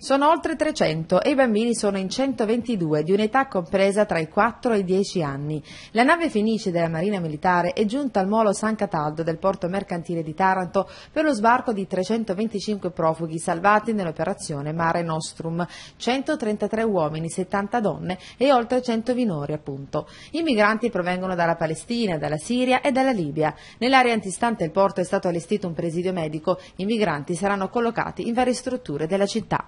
Sono oltre 300 e i bambini sono in 122 di un'età compresa tra i 4 e i 10 anni. La nave Fenice della Marina Militare è giunta al molo San Cataldo del porto mercantile di Taranto per lo sbarco di 325 profughi salvati nell'operazione Mare Nostrum, 133 uomini, 70 donne e oltre 100 minori appunto. I migranti provengono dalla Palestina, dalla Siria e dalla Libia. Nell'area antistante il porto è stato allestito un presidio medico. I migranti saranno collocati in varie strutture della città.